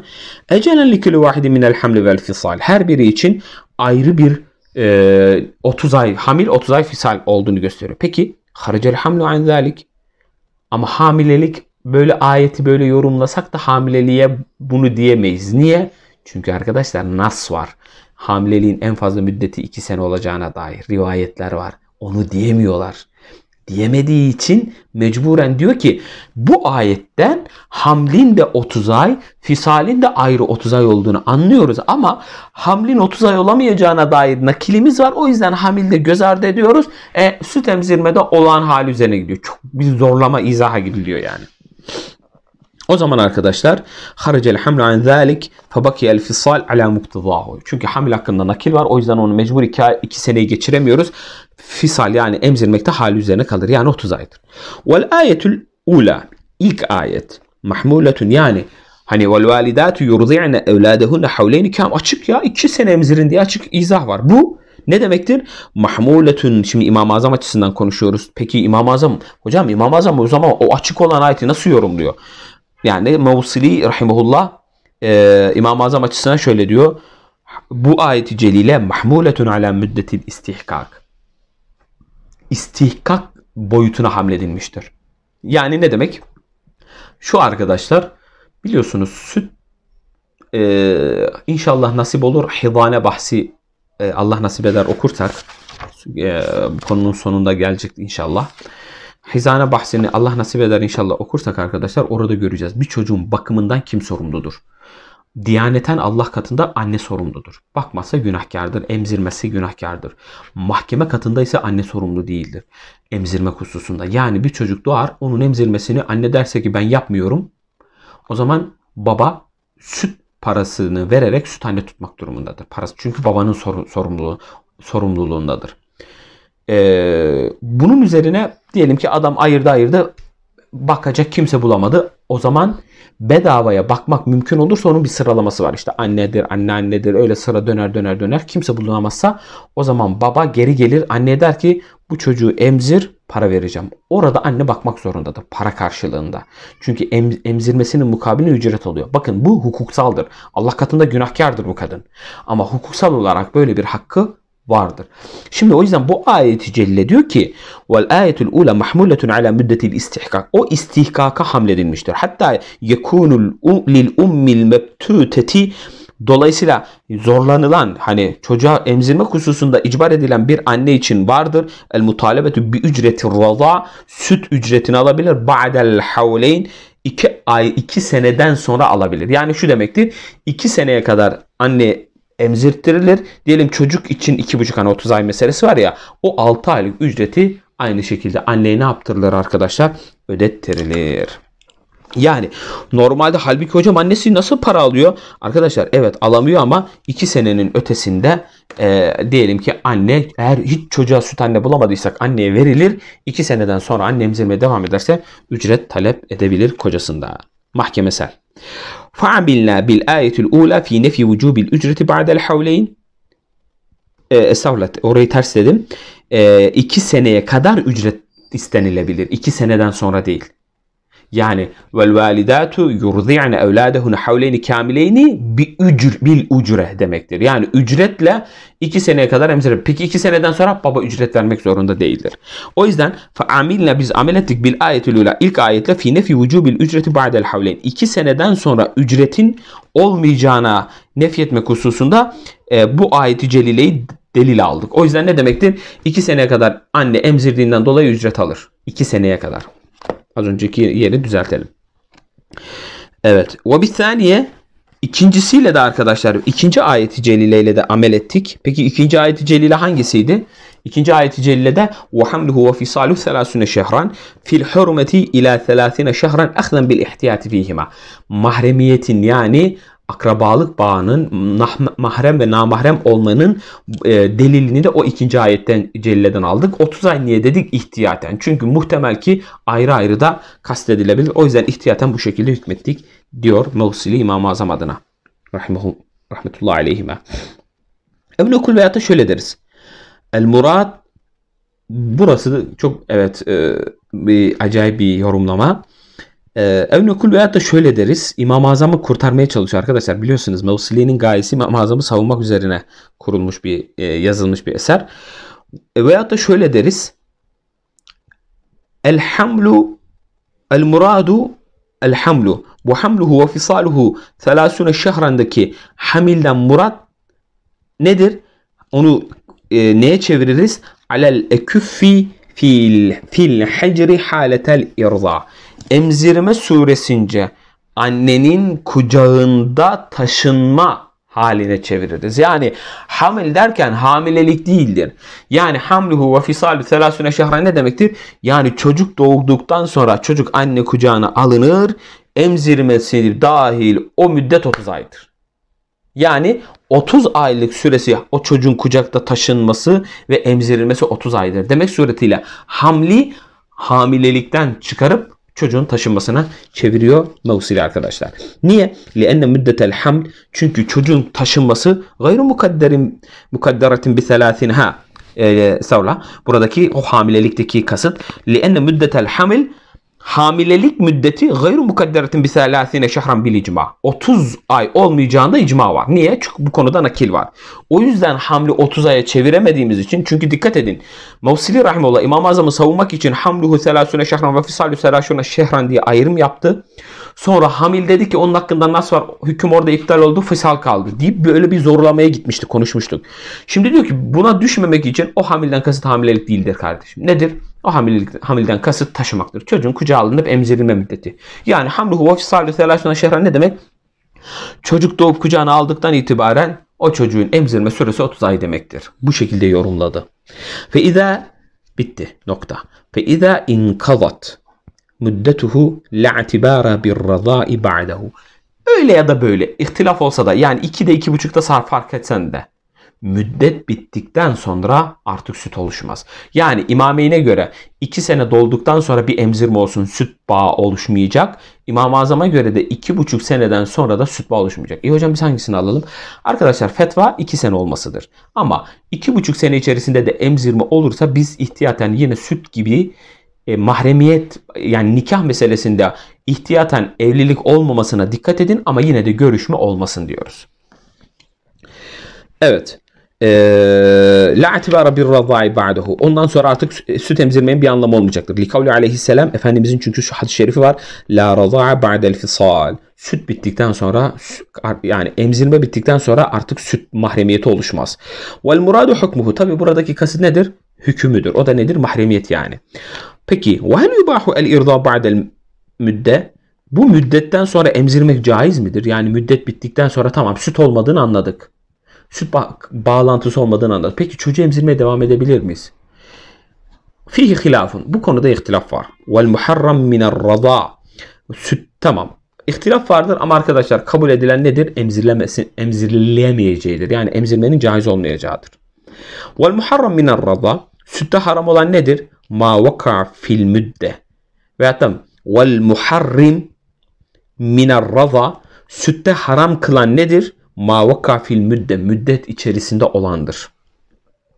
Speaker 1: أجلا لكل واحد من الحمل والفصال. Her biri için ayrı bir e, 30 ay hamil 30 ay fisal olduğunu gösteriyor. Peki haricel hamlu an zalik ama hamilelik böyle ayeti böyle yorumlasak da hamileliğe bunu diyemeyiz. Niye? Çünkü arkadaşlar nas var. Hamileliğin en fazla müddeti 2 sene olacağına dair rivayetler var. Onu diyemiyorlar yemediği için mecburen diyor ki bu ayetten hamlin de 30 ay, fisalin de ayrı 30 ay olduğunu anlıyoruz ama hamlin 30 ay olamayacağına dair nakilimiz var. O yüzden hamilde göz ardı ediyoruz. E, süt emzirmede olan hali üzerine gidiyor. Çok bir zorlama izaha gidiliyor yani. O zaman arkadaşlar haricel hamlu an zalik febakiye el fisal ala muktedahu. Çünkü hamil hakkında nakil var. O yüzden onu mecbur iki, iki seneyi geçiremiyoruz. Fisal yani emzirmekte hali üzerine kalır. Yani 30 aydır. Vel ayetül ula. ilk ayet. Mahmuletun yani Hani vel validatu yurdi'ne evladehunne havleyni kam açık ya iki sene emzirin diye açık izah var. Bu ne demektir? Mahmuletün şimdi İmam-ı Azam açısından konuşuyoruz. Peki İmam-ı Azam hocam İmam-ı Azam o zaman o açık olan ayeti nasıl yorumluyor? Yani Mevsili rahimahullah e, İmam-ı Azam açısından şöyle diyor. Bu ayeti celile mahmuletun ala müddetil istihkak. İstihkak boyutuna hamledilmiştir. Yani ne demek? Şu arkadaşlar biliyorsunuz süt e, inşallah nasip olur. Hidane bahsi e, Allah nasip eder okursak e, konunun sonunda gelecek inşallah. Hizane bahsini Allah nasip eder inşallah okursak arkadaşlar orada göreceğiz. Bir çocuğun bakımından kim sorumludur? Diyaneten Allah katında anne sorumludur. Bakmazsa günahkardır, emzirmesi günahkardır. Mahkeme katında ise anne sorumlu değildir. Emzirme hususunda. Yani bir çocuk doğar, onun emzirmesini anne derse ki ben yapmıyorum. O zaman baba süt parasını vererek süt anne tutmak durumundadır. Parası çünkü babanın sorumluluğu sorumluluğundadır. Ee, bunun üzerine diyelim ki adam ayırdı ayırdı bakacak kimse bulamadı. O zaman bedavaya bakmak mümkün olursa onun bir sıralaması var. İşte annedir, anneannedir öyle sıra döner döner döner. Kimse bulunamazsa o zaman baba geri gelir anne der ki bu çocuğu emzir para vereceğim. Orada anne bakmak zorundadır para karşılığında. Çünkü em, emzirmesinin mukabiline ücret oluyor. Bakın bu hukuksaldır. Allah katında günahkardır bu kadın. Ama hukuksal olarak böyle bir hakkı vardır. Şimdi o yüzden bu ayeti celle diyor ki vel ayetul ula mahmuletun ala müddetil istihkak. O istihkaka hamledilmiştir. Hatta yekunul lil ummil mebtuteti Dolayısıyla zorlanılan hani çocuğa emzirme hususunda icbar edilen bir anne için vardır. El mutalebetü bi ücreti rıza, süt ücretini alabilir. Ba'del havleyn iki ay iki seneden sonra alabilir. Yani şu demektir. iki seneye kadar anne emzirttirilir. Diyelim çocuk için 2,5 hani 30 ay meselesi var ya o 6 aylık ücreti aynı şekilde anneye ne yaptırılır arkadaşlar? Ödettirilir. Yani normalde halbuki hocam annesi nasıl para alıyor? Arkadaşlar evet alamıyor ama 2 senenin ötesinde e, diyelim ki anne eğer hiç çocuğa süt anne bulamadıysak anneye verilir. 2 seneden sonra anne emzirmeye devam ederse ücret talep edebilir kocasında. Mahkemesel. فعملنا بالآية الأولى في نفي وجوب الücreti بعد الحولين e, estağfurullah orayı ters dedim. E, iki seneye kadar ücret istenilebilir. İki seneden sonra değil. Yani vel validatu yurdi'ne evladehun havleyni kamileyni bi ücr bil ücre demektir. Yani ücretle iki seneye kadar emzire. Peki iki seneden sonra baba ücret vermek zorunda değildir. O yüzden fa amilna biz amel ettik bil ayetül ula ilk ayetle fi nefi vücubil ücreti ba'del havleyn. 2 seneden sonra ücretin olmayacağına nefyetmek hususunda e, bu ayeti celileyi delil aldık. O yüzden ne demektir? İki seneye kadar anne emzirdiğinden dolayı ücret alır. İki seneye kadar. Az önceki yeri düzeltelim. Evet. Ve bir saniye ikincisiyle de arkadaşlar ikinci ayeti celile ile de amel ettik. Peki ikinci ayeti celile hangisiydi? İkinci ayeti celile de ve hamduhu ve fisaluhu selasüne şehran fil hurmeti ila selasine şehran ehlen bil ihtiyati fihima. Mahremiyetin yani akrabalık bağının mahrem ve namahrem olmanın e, delilini de o ikinci ayetten celleden aldık. 30 ay niye dedik? ihtiyaten. Çünkü muhtemel ki ayrı ayrı da kastedilebilir. O yüzden ihtiyaten bu şekilde hükmettik diyor Mevsili İmam-ı Azam adına. Rahimahum, rahmetullahi aleyhime. Evli okul veyahut şöyle deriz. El Murat. burası çok evet e, bir acayip bir yorumlama. Ee, veya da şöyle deriz. İmam-ı Azam'ı kurtarmaya çalışıyor arkadaşlar. Biliyorsunuz Mevsiliye'nin gayesi İmam-ı Azam'ı savunmak üzerine kurulmuş bir e, yazılmış bir eser. E, veyahut da şöyle deriz. El hamlu el muradu el hamlu. Bu hamluhu ve fisaluhu selasune şehrandaki hamilden murat nedir? Onu e, neye çeviririz? Alel eküffi fil, fil hecri haletel irza emzirme süresince annenin kucağında taşınma haline çeviririz. Yani hamil derken hamilelik değildir. Yani hamluhu ve fisalü selasüne şehra ne demektir? Yani çocuk doğduktan sonra çocuk anne kucağına alınır. Emzirmesi dahil o müddet 30 aydır. Yani 30 aylık süresi o çocuğun kucakta taşınması ve emzirilmesi 30 aydır. Demek suretiyle hamli hamilelikten çıkarıp çocuğun taşınmasına çeviriyor mevsili arkadaşlar. Niye? Li لِأَنَّ müddetel haml Çünkü çocuğun taşınması gayrı mukadderin mukadderatin bi ha e, e, savla. Buradaki o hamilelikteki kasıt لِأَنَّ müddetel hamil hamilelik müddeti gayru mukadderetin bi selasine şehran bil icma. 30 ay olmayacağında icma var. Niye? Çünkü bu konuda nakil var. O yüzden hamle 30 aya çeviremediğimiz için çünkü dikkat edin. Mevsili rahimullah İmam-ı Azam'ı savunmak için hamluhu selasune şehran ve fisalü selasune şehran diye ayrım yaptı. Sonra Hamil dedi ki onun hakkında nas var. Hüküm orada iptal oldu. Fısal kaldı. Deyip böyle bir zorlamaya gitmişti, Konuşmuştuk. Şimdi diyor ki buna düşmemek için o hamilden kasıt hamilelik değildir kardeşim. Nedir? O hamilelik, hamilden kasıt taşımaktır. Çocuğun kucağı alınıp emzirilme müddeti. Yani hamruhu ve fisalü selasuna şehran ne demek? Çocuk doğup kucağına aldıktan itibaren o çocuğun emzirme süresi 30 ay demektir. Bu şekilde yorumladı. Ve ida bitti nokta. Ve ida inkazat müddetuhu la'tibâra bir razâi ba'dehu. Öyle ya da böyle ihtilaf olsa da yani 2'de 2.5'da sarf fark etsen de müddet bittikten sonra artık süt oluşmaz. Yani imameyne göre 2 sene dolduktan sonra bir emzirme olsun süt bağı oluşmayacak. İmam-ı Azam'a göre de 2,5 seneden sonra da süt bağı oluşmayacak. İyi hocam biz hangisini alalım? Arkadaşlar fetva 2 sene olmasıdır. Ama 2,5 sene içerisinde de emzirme olursa biz ihtiyaten yine süt gibi e, mahremiyet yani nikah meselesinde ihtiyaten evlilik olmamasına dikkat edin ama yine de görüşme olmasın diyoruz. Evet. Ee, la itibara bir radai ba'dahu. Ondan sonra artık e, süt emzirmenin bir anlamı olmayacaktır. Likavli aleyhisselam Efendimizin çünkü şu hadis-i şerifi var. La rada'a ba'del fisal. Süt bittikten sonra yani emzirme bittikten sonra artık süt mahremiyeti oluşmaz. Vel muradu hukmuhu. Tabi buradaki kasıt nedir? Hükümüdür. O da nedir? Mahremiyet yani. Peki ve hel yubahu el irda ba'del müdde? Bu müddetten sonra emzirmek caiz midir? Yani müddet bittikten sonra tamam süt olmadığını anladık süt ba bağlantısı olmadığını anlar. Peki çocuğu emzirmeye devam edebilir miyiz? Fihi hilafun. Bu konuda ihtilaf var. Vel muharram minel rada. Süt tamam. İhtilaf vardır ama arkadaşlar kabul edilen nedir? Emzirlemesi, emzirilemeyeceğidir. Yani emzirmenin caiz olmayacağıdır. Vel muharram minel rada. Sütte haram olan nedir? Ma vaka fil müdde. Veyahut da vel muharrim minel rada. Sütte haram kılan nedir? ma vaka fil müddet içerisinde olandır.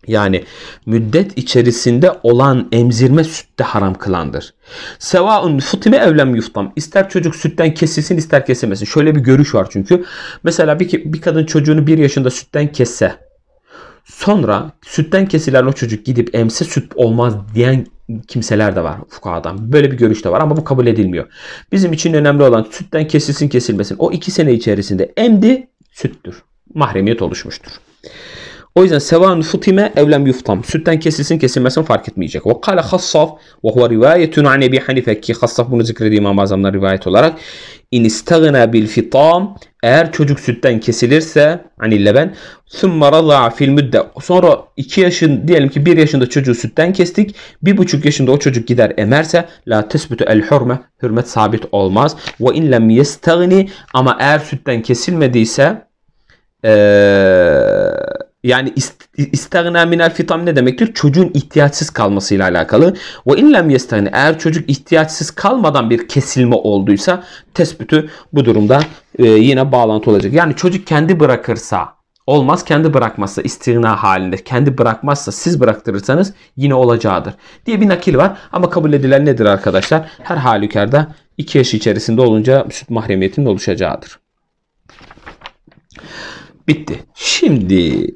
Speaker 1: Yani müddet içerisinde olan emzirme sütte haram kılandır. Sevaun futime evlem yuftam. İster çocuk sütten kesilsin ister kesilmesin. Şöyle bir görüş var çünkü. Mesela bir, bir kadın çocuğunu bir yaşında sütten kesse. Sonra sütten kesilen o çocuk gidip emse süt olmaz diyen kimseler de var fukahadan. Böyle bir görüş de var ama bu kabul edilmiyor. Bizim için önemli olan sütten kesilsin kesilmesin. O iki sene içerisinde emdi süttür. Mahremiyet oluşmuştur. O yüzden sevan futime evlem yuftam. Sütten kesilsin kesilmesin fark etmeyecek. Ve kale hassaf ve huve rivayetun an Ebi Hanife ki hassaf bunu zikrediyor İmam Azam'dan rivayet olarak. İn istagna bil fitam eğer çocuk sütten kesilirse hani leben sümme raza fil müdde sonra 2 yaşın diyelim ki 1 yaşında çocuğu sütten kestik 1,5 yaşında o çocuk gider emerse la tesbutu el hurme hürmet sabit olmaz ve in lem yestagni ama eğer sütten kesilmediyse ee, yani istagna minel fitam ne demektir? Çocuğun ihtiyaçsız kalmasıyla alakalı. Ve illem yestagni eğer çocuk ihtiyaçsız kalmadan bir kesilme olduysa tespiti bu durumda e, yine bağlantı olacak. Yani çocuk kendi bırakırsa olmaz kendi bırakmazsa istigna halinde kendi bırakmazsa siz bıraktırırsanız yine olacağıdır diye bir nakil var. Ama kabul edilen nedir arkadaşlar? Her halükarda 2 yaş içerisinde olunca süt mahremiyetinin oluşacağıdır. Bitti. Şimdi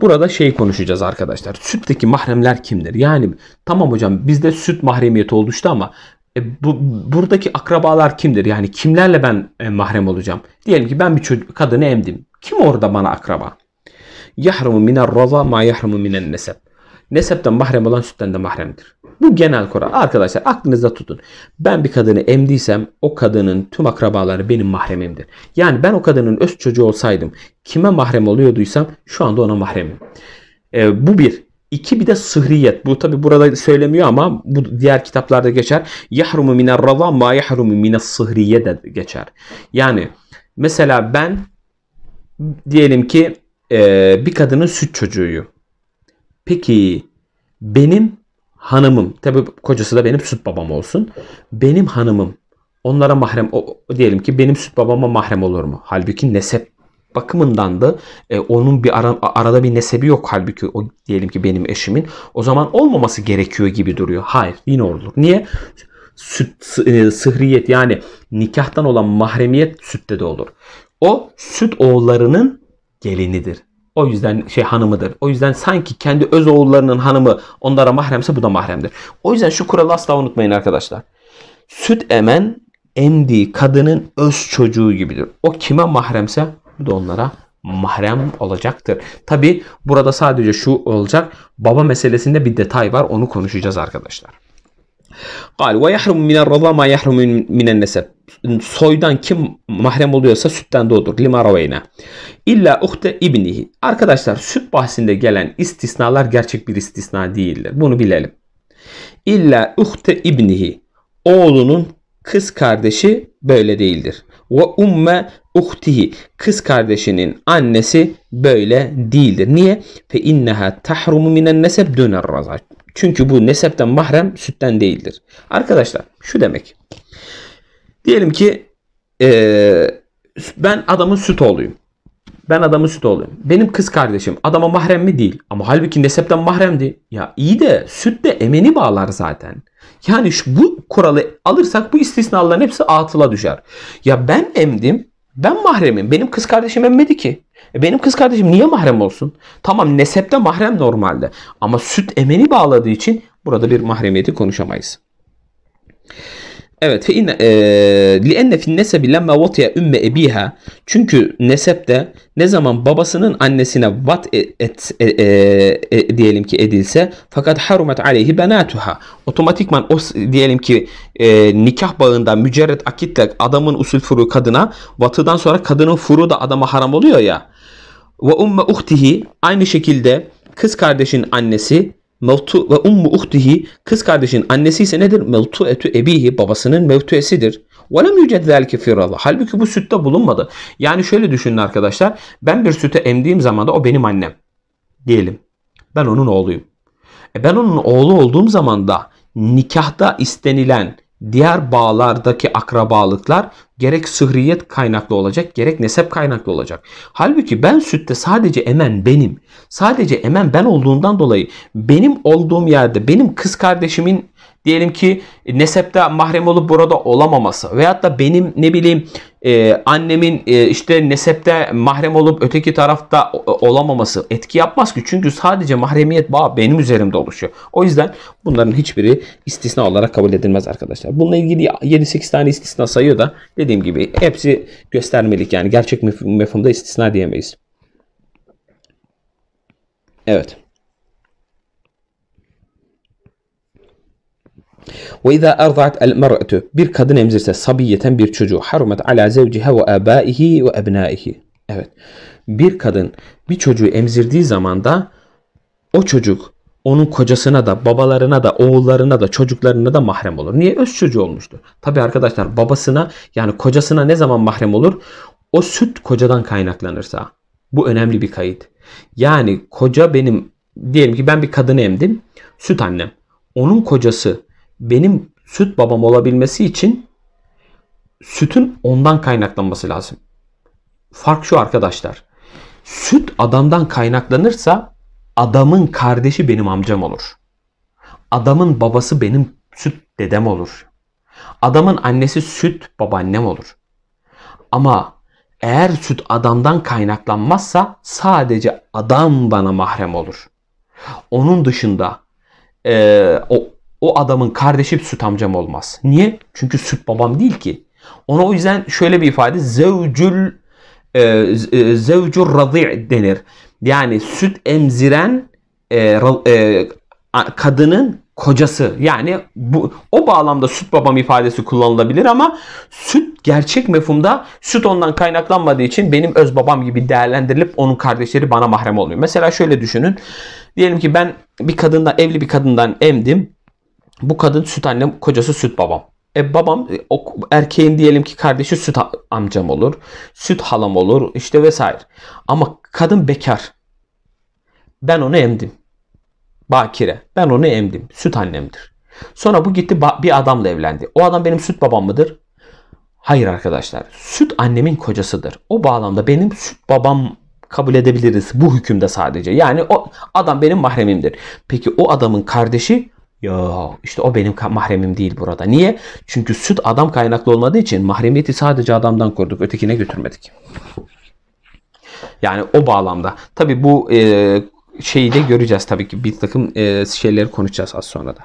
Speaker 1: Burada şey konuşacağız arkadaşlar. Sütteki mahremler kimdir? Yani tamam hocam bizde süt mahremiyeti oluştu ama e, bu buradaki akrabalar kimdir? Yani kimlerle ben e, mahrem olacağım? Diyelim ki ben bir çocuk kadını emdim. Kim orada bana akraba? Yahrumu minar raza ma yahrumu minen nesep. Nesepten mahrem olan sütten de mahremdir. Bu genel kural. Arkadaşlar aklınızda tutun. Ben bir kadını emdiysem o kadının tüm akrabaları benim mahremimdir. Yani ben o kadının öz çocuğu olsaydım kime mahrem oluyorduysam şu anda ona mahremim. E, bu bir. İki bir de sıhriyet. Bu tabi burada söylemiyor ama bu diğer kitaplarda geçer. Yahrumu miner rava ma yahrumu mines sıhriye de geçer. Yani mesela ben diyelim ki e, bir kadının süt çocuğuyum. Peki benim hanımım, tabi kocası da benim süt babam olsun. Benim hanımım onlara mahrem, o, diyelim ki benim süt babama mahrem olur mu? Halbuki nesep bakımından da e, onun bir ara, arada bir nesebi yok halbuki o diyelim ki benim eşimin. O zaman olmaması gerekiyor gibi duruyor. Hayır yine olur. Niye? Süt, e, sıhriyet yani nikahtan olan mahremiyet sütte de olur. O süt oğullarının gelinidir. O yüzden şey hanımıdır. O yüzden sanki kendi öz oğullarının hanımı onlara mahremse bu da mahremdir. O yüzden şu kuralı asla unutmayın arkadaşlar. Süt emen emdiği kadının öz çocuğu gibidir. O kime mahremse bu da onlara mahrem olacaktır. Tabi burada sadece şu olacak. Baba meselesinde bir detay var. Onu konuşacağız arkadaşlar. Gal ve yahrum minel raza ma yahrum minel nesep. Soydan kim mahrem oluyorsa sütten de odur. Lima raveyna. İlla uhte ibnihi. Arkadaşlar süt bahsinde gelen istisnalar gerçek bir istisna değildir. Bunu bilelim. İlla uhte ibnihi. Oğlunun kız kardeşi böyle değildir. Ve umme uhtihi. Kız kardeşinin annesi böyle değildir. Niye? Fe inneha tahrumu minen nesep döner raza. Çünkü bu nesepten mahrem sütten değildir. Arkadaşlar şu demek. Diyelim ki ee, ben adamın süt oğluyum. Ben adamın süt oğluyum. Benim kız kardeşim adama mahrem mi değil. Ama halbuki nesepten mahremdi. Ya iyi de süt de emeni bağlar zaten. Yani şu, bu kuralı alırsak bu istisnaların hepsi atıla düşer. Ya ben emdim. Ben mahremim. Benim kız kardeşim emmedi ki. E benim kız kardeşim niye mahrem olsun? Tamam nesepte mahrem normalde. Ama süt emeni bağladığı için burada bir mahremiyeti konuşamayız. Evet fe inne e, li enne fin nesebi lemma vatiya ümme ebiha çünkü nesepte ne zaman babasının annesine vat e, et, diyelim ki edilse fakat harumet aleyhi benatuha otomatikman o diyelim ki nikah bağında mücerret akitle adamın usul furu kadına vatıdan sonra kadının furu da adama haram oluyor ya ve umme uhtihi aynı şekilde kız kardeşin annesi mevtu ve ummu uhtihi kız kardeşin annesi ise nedir? Mevtu etü ebihi babasının mevtuesidir. Ve lem yüced zelke firala. Halbuki bu sütte bulunmadı. Yani şöyle düşünün arkadaşlar. Ben bir süte emdiğim zaman da o benim annem. Diyelim. Ben onun oğluyum. E ben onun oğlu olduğum zaman da nikahta istenilen diğer bağlardaki akrabalıklar gerek sıhriyet kaynaklı olacak gerek nesep kaynaklı olacak. Halbuki ben sütte sadece emen benim. Sadece emen ben olduğundan dolayı benim olduğum yerde benim kız kardeşimin diyelim ki nesepte mahrem olup burada olamaması veyahut da benim ne bileyim e, annemin e, işte nesepte mahrem olup öteki tarafta olamaması etki yapmaz ki. Çünkü sadece mahremiyet bağı benim üzerimde oluşuyor. O yüzden bunların hiçbiri istisna olarak kabul edilmez arkadaşlar. Bununla ilgili 7-8 tane istisna sayıyor da dediğim gibi hepsi göstermelik yani gerçek mef- mefhumda istisna diyemeyiz. Evet. Ve izâ erda'at el mer'etü bir kadın emzirse sabiyeten bir çocuğu harumet ala zevciha ve abâihi ve ebnâihi. Evet. Bir kadın bir çocuğu emzirdiği zaman da o çocuk onun kocasına da, babalarına da, oğullarına da, çocuklarına da mahrem olur. Niye? Öz çocuğu olmuştu. Tabi arkadaşlar babasına yani kocasına ne zaman mahrem olur? O süt kocadan kaynaklanırsa. Bu önemli bir kayıt. Yani koca benim diyelim ki ben bir kadını emdim. Süt annem. Onun kocası benim süt babam olabilmesi için sütün ondan kaynaklanması lazım. Fark şu arkadaşlar. Süt adamdan kaynaklanırsa adamın kardeşi benim amcam olur. Adamın babası benim süt dedem olur. Adamın annesi süt babaannem olur. Ama eğer süt adamdan kaynaklanmazsa sadece adam bana mahrem olur. Onun dışında e, o o adamın kardeşi süt amcam olmaz. Niye? Çünkü süt babam değil ki. Ona o yüzden şöyle bir ifade zevcül e, e zevcur razi' denir. Yani süt emziren e, e, kadının kocası. Yani bu o bağlamda süt babam ifadesi kullanılabilir ama süt gerçek mefhumda süt ondan kaynaklanmadığı için benim öz babam gibi değerlendirilip onun kardeşleri bana mahrem oluyor. Mesela şöyle düşünün. Diyelim ki ben bir kadından evli bir kadından emdim. Bu kadın süt annem, kocası süt babam. E babam e, o erkeğin diyelim ki kardeşi süt amcam olur. Süt halam olur işte vesaire. Ama kadın bekar. Ben onu emdim. Bakire. Ben onu emdim. Süt annemdir. Sonra bu gitti bir adamla evlendi. O adam benim süt babam mıdır? Hayır arkadaşlar. Süt annemin kocasıdır. O bağlamda benim süt babam kabul edebiliriz bu hükümde sadece. Yani o adam benim mahremimdir. Peki o adamın kardeşi Yo işte o benim mahremim değil burada. Niye? Çünkü süt adam kaynaklı olmadığı için mahremiyeti sadece adamdan koruduk. Ötekine götürmedik. Yani o bağlamda. Tabi bu e, şeyi de göreceğiz tabii ki. Bir takım e, şeyleri konuşacağız az sonra da.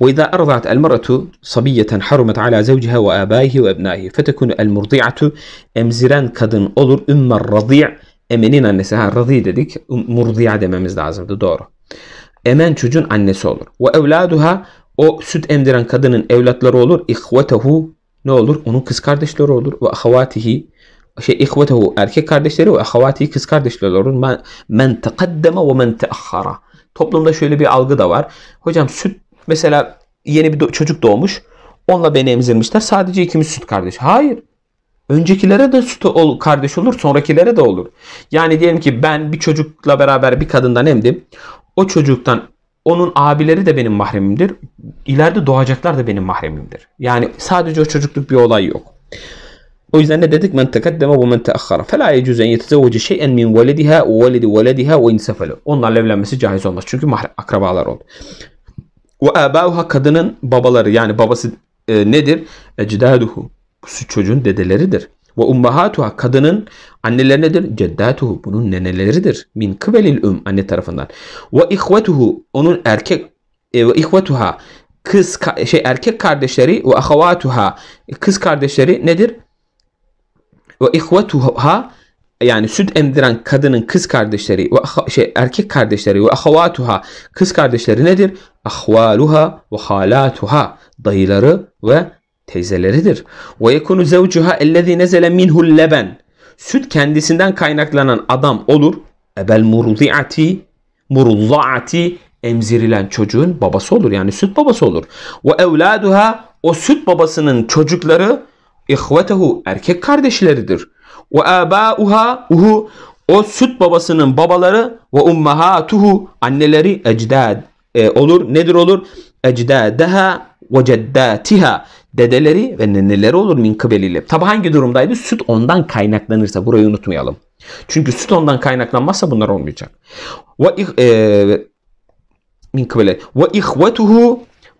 Speaker 1: وإذا أرضعت المرأة صبية حرمت على زوجها وآبائه وأبنائه فتكون المرضعة emziren kadın olur ümmer razi' emenin annesi ha razi dedik murdiya dememiz lazımdı doğru emen çocuğun annesi olur. Ve evladuha o süt emdiren kadının evlatları olur. İhvetehu ne olur? Onun kız kardeşleri olur. Ve ahavatihi şey ihvetehu erkek kardeşleri ve ahavatihi kız kardeşleri olur. Men, men tekaddeme ve men teahhara. Toplumda şöyle bir algı da var. Hocam süt mesela yeni bir çocuk doğmuş. Onunla beni emzirmişler. Sadece ikimiz süt kardeş. Hayır öncekilere de süt ol, kardeş olur, sonrakilere de olur. Yani diyelim ki ben bir çocukla beraber bir kadından emdim. O çocuktan onun abileri de benim mahremimdir. İleride doğacaklar da benim mahremimdir. Yani sadece o çocukluk bir olay yok. O yüzden ne dedik? Men tekaddeme ve men teakhara. Fela yecuzen yetezevvece şeyen min velidiha ve velidi velidiha ve insefele. Onlarla evlenmesi caiz olmaz. Çünkü mahrem, akrabalar oldu. Ve abauha kadının babaları yani babası e, nedir? Ecdaduhu çocuğun dedeleridir. Ve ummahatuha kadının anneleri Ceddatuhu bunun neneleridir. Min kıbelil üm um, anne tarafından. Ve ihvetuhu onun erkek e, ve ihvetuha kız şey erkek kardeşleri ve ahavatuha kız kardeşleri nedir? Ve ihvetuha yani süt emdiren kadının kız kardeşleri ve şey erkek kardeşleri ve ahavatuha kız kardeşleri nedir? Ahvaluha ve halatuha dayıları ve teyzeleridir. Ve yekunu zevcuha ellezî nezele minhul leben. Süt kendisinden kaynaklanan adam olur. Ebel murdiati murdaati emzirilen çocuğun babası olur. Yani süt babası olur. Ve evladuha o süt babasının çocukları ihvetehu erkek kardeşleridir. Ve abauha uhu o süt babasının babaları ve ummahatuhu anneleri ecdad e, olur. Nedir olur? Ecdadeha ve ceddatiha dedeleri ve neneleri olur min kıbeliyle. Tabi hangi durumdaydı? Süt ondan kaynaklanırsa burayı unutmayalım. Çünkü süt ondan kaynaklanmazsa bunlar olmayacak. Ve e, min kıbeli ve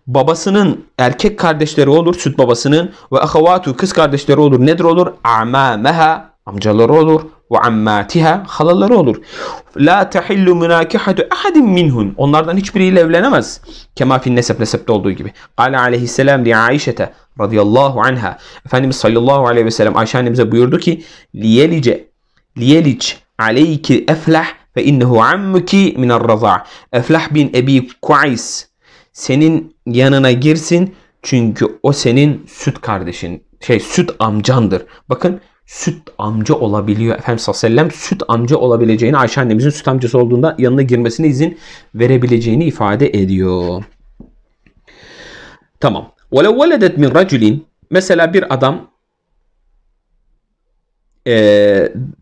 Speaker 1: babasının erkek kardeşleri olur süt babasının ve ahavatu kız kardeşleri olur nedir olur amameha amcaları olur ve ammatiha halaları olur. La tahillu münakihatu ahadin minhun. Onlardan hiçbiriyle evlenemez. Kema fin nesep nesepte olduğu gibi. Kale aleyhisselam li Aişete radıyallahu anha. Efendimiz sallallahu aleyhi ve sellem Ayşe annemize buyurdu ki liyelice liyelic aleyki eflah ve innehu ammuki minar raza. Eflah bin Ebi Kuays senin yanına girsin çünkü o senin süt kardeşin şey süt amcandır. Bakın süt amca olabiliyor. Efendimiz sallallahu aleyhi ve sellem süt amca olabileceğini Ayşe annemizin süt amcası olduğunda yanına girmesine izin verebileceğini ifade ediyor. Tamam. وَلَوْ وَلَدَتْ مِنْ رَجُلٍ Mesela bir adam e,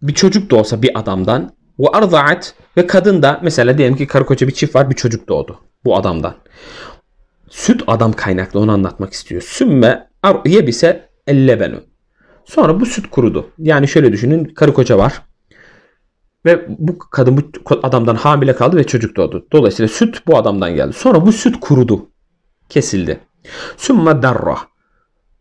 Speaker 1: bir çocuk da olsa bir adamdan ve arzaat ve kadın da mesela diyelim ki karı koca bir çift var bir çocuk doğdu bu adamdan. Süt adam kaynaklı onu anlatmak istiyor. Sümme yebise ellebenu. Sonra bu süt kurudu. Yani şöyle düşünün karı koca var. Ve bu kadın bu adamdan hamile kaldı ve çocuk doğdu. Dolayısıyla süt bu adamdan geldi. Sonra bu süt kurudu. Kesildi. Summa darra.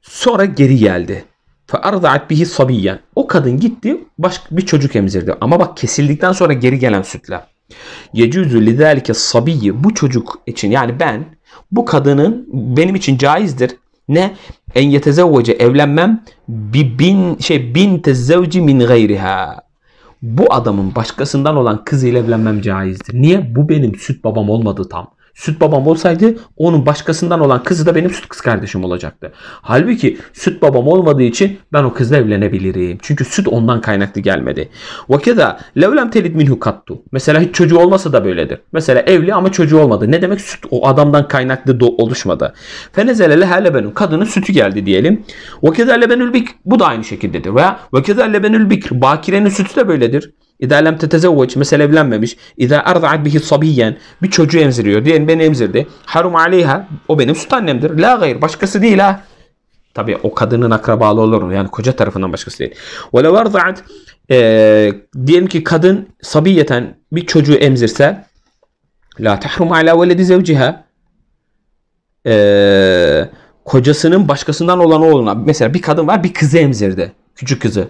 Speaker 1: Sonra geri geldi. Fe arda'at bihi sabiyyen. O kadın gitti başka bir çocuk emzirdi. Ama bak kesildikten sonra geri gelen sütler. Yecuzu lidalike sabiyyi. Bu çocuk için yani ben bu kadının benim için caizdir ne? En yetezevvece evlenmem bi bin şey bin tezevci min gayriha. Bu adamın başkasından olan kızıyla evlenmem caizdir. Niye? Bu benim süt babam olmadı tam. Süt babam olsaydı onun başkasından olan kızı da benim süt kız kardeşim olacaktı. Halbuki süt babam olmadığı için ben o kızla evlenebilirim. Çünkü süt ondan kaynaklı gelmedi. Vakeda levlem telit minhu kattu. Mesela hiç çocuğu olmasa da böyledir. Mesela evli ama çocuğu olmadı. Ne demek süt o adamdan kaynaklı oluşmadı. Fenezele leha lebenun. Kadının sütü geldi diyelim. Vakeda lebenül bik. Bu da aynı şekildedir. Veya vakeda lebenül bikr. Bakirenin sütü de böyledir. İza lem tetezevveç mesela evlenmemiş. İza arda'at bihi sabiyen bir çocuğu emziriyor. Diyelim beni emzirdi. Harum aleyha o benim süt annemdir. La gayr başkası değil ha. Tabi o kadının akrabalı olur mu? Yani koca tarafından başkası değil. Ve lev arda'at diyelim ki kadın sabiyeten bir çocuğu emzirse la tahrum ala veledi zevciha kocasının başkasından olan oğluna mesela bir kadın var bir kızı emzirdi. Küçük kızı.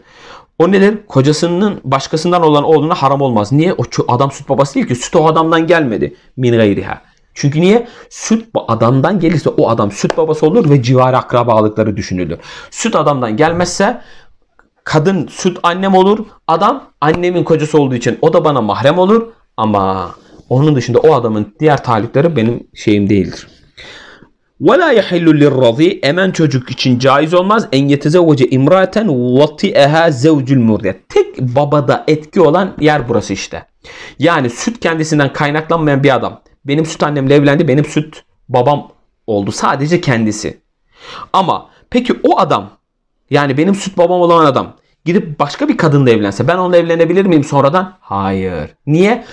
Speaker 1: O nedir? Kocasının başkasından olan oğluna haram olmaz. Niye? O adam süt babası değil ki. Süt o adamdan gelmedi. Min gayriha. Çünkü niye? Süt adamdan gelirse o adam süt babası olur ve civarı akrabalıkları düşünülür. Süt adamdan gelmezse kadın süt annem olur. Adam annemin kocası olduğu için o da bana mahrem olur. Ama onun dışında o adamın diğer talipleri benim şeyim değildir. وَلَا يَحِلُّ لِلْرَضِي Emen çocuk için caiz olmaz. En yetezevvece imraten وَطِئَهَا زَوْجُ murdet. Tek babada etki olan yer burası işte. Yani süt kendisinden kaynaklanmayan bir adam. Benim süt annemle evlendi, benim süt babam oldu. Sadece kendisi. Ama peki o adam yani benim süt babam olan adam gidip başka bir kadınla evlense ben onunla evlenebilir miyim sonradan? Hayır. Niye?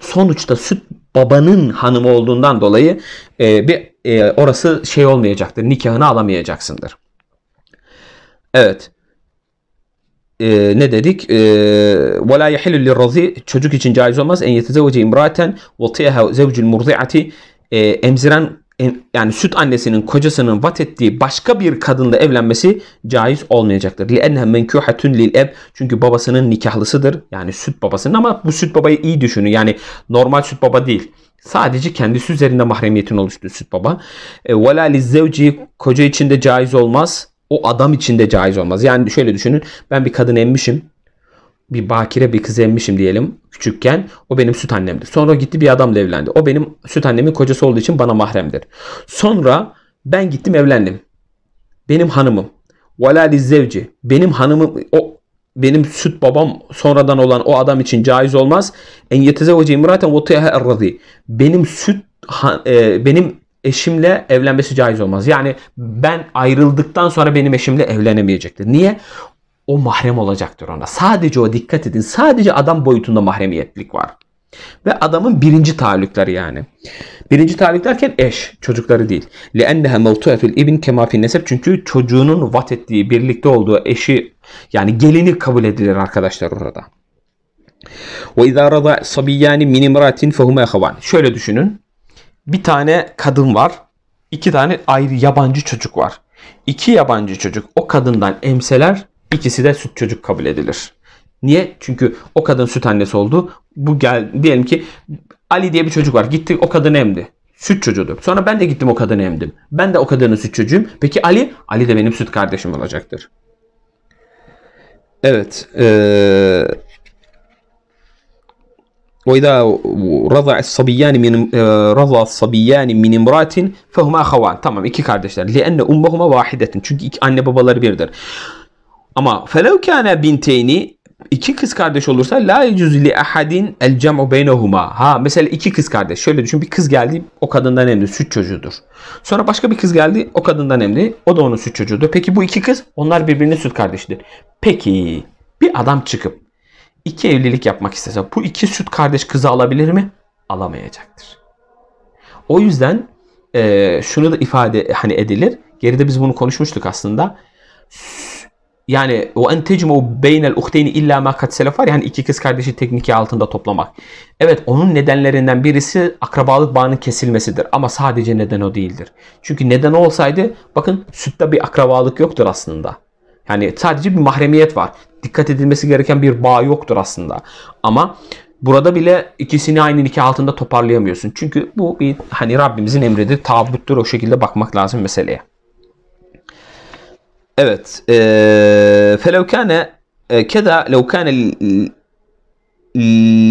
Speaker 1: Sonuçta süt babanın hanımı olduğundan dolayı e, bir e, orası şey olmayacaktır. Nikahını alamayacaksındır. Evet. Ee, ne dedik? وَلَا يَحِلُ لِلْرَضِي Çocuk için caiz olmaz. En yetezevce imraten وَطِيَهَا زَوْجُ الْمُرْضِعَةِ Emziren yani süt annesinin kocasının vat ettiği başka bir kadınla evlenmesi caiz olmayacaktır. لِأَنَّهَا مَنْكُحَةٌ لِلْاَبْ Çünkü babasının nikahlısıdır. Yani süt babasının ama bu süt babayı iyi düşünün. Yani normal süt baba değil. Sadece kendisi üzerinde mahremiyetin oluştuğu süt baba. E, Vela lizzevci koca içinde de caiz olmaz. O adam içinde de caiz olmaz. Yani şöyle düşünün. Ben bir kadın emmişim. Bir bakire bir kız emmişim diyelim küçükken. O benim süt annemdi. Sonra gitti bir adamla evlendi. O benim süt annemin kocası olduğu için bana mahremdir. Sonra ben gittim evlendim. Benim hanımım. Vela lizzevci. Benim hanımım o benim süt babam sonradan olan o adam için caiz olmaz. En yetezevce imraten vutiha errazi. Benim süt e, benim eşimle evlenmesi caiz olmaz. Yani ben ayrıldıktan sonra benim eşimle evlenemeyecektir. Niye? O mahrem olacaktır ona. Sadece o dikkat edin. Sadece adam boyutunda mahremiyetlik var. Ve adamın birinci talükleri yani. Birinci talük derken eş, çocukları değil. لِأَنَّهَا مَوْتُوَ فِي الْاِبْنِ كَمَا فِي nesep Çünkü çocuğunun vat ettiği, birlikte olduğu eşi yani gelini kabul edilir arkadaşlar orada. وَاِذَا رَضَى صَبِيَّانِ مِنْ اِمْرَاتٍ فَهُمَا اَخَوَانِ Şöyle düşünün. Bir tane kadın var. iki tane ayrı yabancı çocuk var. İki yabancı çocuk o kadından emseler ikisi de süt çocuk kabul edilir. Niye? Çünkü o kadın süt annesi oldu bu gel diyelim ki Ali diye bir çocuk var. Gitti o kadını emdi. Süt çocuğuyduk. Sonra ben de gittim o kadını emdim. Ben de o kadının süt çocuğum. Peki Ali? Ali de benim süt kardeşim olacaktır. Evet. Ee... وإذا رضع الصبيان من e, رضى الصبيان من امرأة فهما أخوان tamam iki kardeşler لأن أمهما واحدة çünkü iki anne babaları birdir ama فلو كان بنتين iki kız kardeş olursa la yecüzü li ahadin el cem'u beynehuma. Ha mesela iki kız kardeş. Şöyle düşün bir kız geldi o kadından emdi süt çocuğudur. Sonra başka bir kız geldi o kadından emdi o da onun süt çocuğudur. Peki bu iki kız onlar birbirine süt kardeşidir. Peki bir adam çıkıp iki evlilik yapmak istese bu iki süt kardeş kızı alabilir mi? Alamayacaktır. O yüzden e, şunu da ifade hani edilir. Geride biz bunu konuşmuştuk aslında yani o en tecmu beynel uhteyni illa ma kad var yani iki kız kardeşi tekniki altında toplamak. Evet onun nedenlerinden birisi akrabalık bağının kesilmesidir ama sadece neden o değildir. Çünkü neden olsaydı bakın sütte bir akrabalık yoktur aslında. Yani sadece bir mahremiyet var. Dikkat edilmesi gereken bir bağ yoktur aslında. Ama burada bile ikisini aynı nikah altında toparlayamıyorsun. Çünkü bu bir hani Rabbimizin emridir. Tabuttur o şekilde bakmak lazım meseleye. Evet. E, felev kâne e, keda lev kâne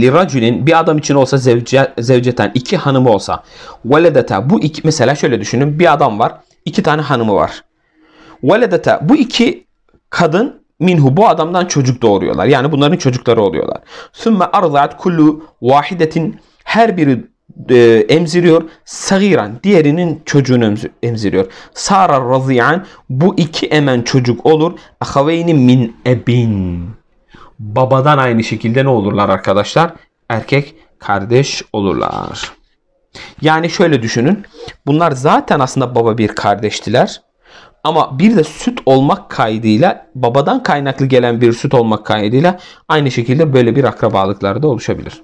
Speaker 1: liracülin bir adam için olsa zevce, zevceten iki hanımı olsa veledete bu iki mesela şöyle düşünün bir adam var iki tane hanımı var veledete bu iki kadın minhu bu adamdan çocuk doğuruyorlar yani bunların çocukları oluyorlar sümme arzat kullu vahidetin her biri e, emziriyor. Sagiran diğerinin çocuğunu emziriyor. Sara raziyan bu iki emen çocuk olur. Ahaveyni min ebin. Babadan aynı şekilde ne olurlar arkadaşlar? Erkek kardeş olurlar. Yani şöyle düşünün. Bunlar zaten aslında baba bir kardeştiler. Ama bir de süt olmak kaydıyla babadan kaynaklı gelen bir süt olmak kaydıyla aynı şekilde böyle bir akrabalıklar da oluşabilir.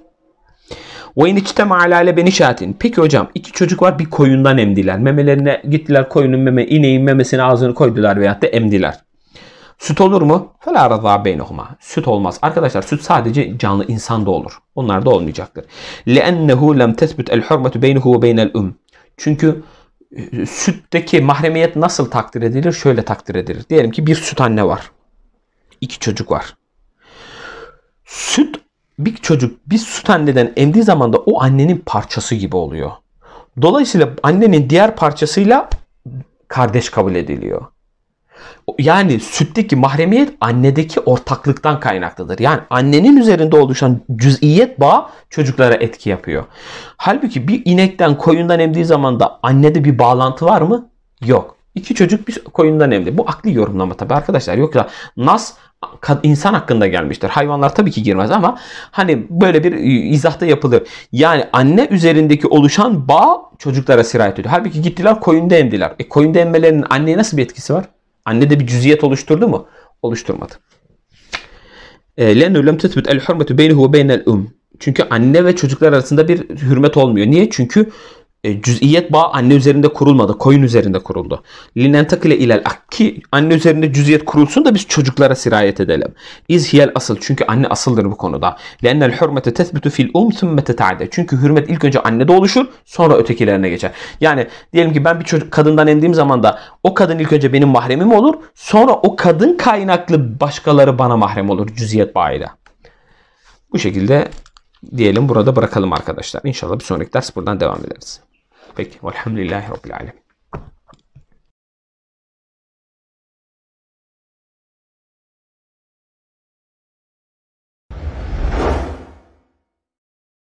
Speaker 1: Ve içte ma'lale beni şatin. Peki hocam iki çocuk var bir koyundan emdiler. Memelerine gittiler koyunun meme, ineğin memesine ağzını koydular veyahut da emdiler. Süt olur mu? Fela raza beynehuma. Süt olmaz. Arkadaşlar süt sadece canlı insan da olur. Onlar da olmayacaktır. Lennehu lem tesbut el hurmetu beynehu ve beynel um. Çünkü e, sütteki mahremiyet nasıl takdir edilir? Şöyle takdir edilir. Diyelim ki bir süt anne var. İki çocuk var. Süt bir çocuk bir süt anneden emdiği zaman da o annenin parçası gibi oluyor. Dolayısıyla annenin diğer parçasıyla kardeş kabul ediliyor. Yani sütteki mahremiyet annedeki ortaklıktan kaynaklıdır. Yani annenin üzerinde oluşan cüz'iyet bağı çocuklara etki yapıyor. Halbuki bir inekten koyundan emdiği zaman da annede bir bağlantı var mı? Yok. İki çocuk bir koyundan emdi. Bu akli yorumlama tabi arkadaşlar. Yoksa nas insan hakkında gelmiştir. Hayvanlar tabii ki girmez ama hani böyle bir ıı, izahta yapılır. Yani anne üzerindeki oluşan bağ çocuklara sirayet ediyor. Halbuki gittiler koyunda emdiler. E koyunda emmelerinin anneye nasıl bir etkisi var? Anne de bir cüziyet oluşturdu mu? Oluşturmadı. E, لَنُّ el تَثْبُتْ الْحُرْمَةُ بَيْنِهُ beynel um. Çünkü anne ve çocuklar arasında bir hürmet olmuyor. Niye? Çünkü e, cüz'iyet bağı anne üzerinde kurulmadı. Koyun üzerinde kuruldu. Linentakile ilel akki anne üzerinde cüz'iyet kurulsun da biz çocuklara sirayet edelim. İz hiyel asıl. Çünkü anne asıldır bu konuda. Lennel hürmete tesbitu fil um sümme Çünkü hürmet ilk önce annede oluşur sonra ötekilerine geçer. Yani diyelim ki ben bir çocuk kadından emdiğim zaman da o kadın ilk önce benim mahremim olur. Sonra o kadın kaynaklı başkaları bana mahrem olur cüz'iyet bağıyla. Bu şekilde diyelim burada bırakalım arkadaşlar. İnşallah bir sonraki ders buradan devam ederiz. فقه والحمد لله رب العالمين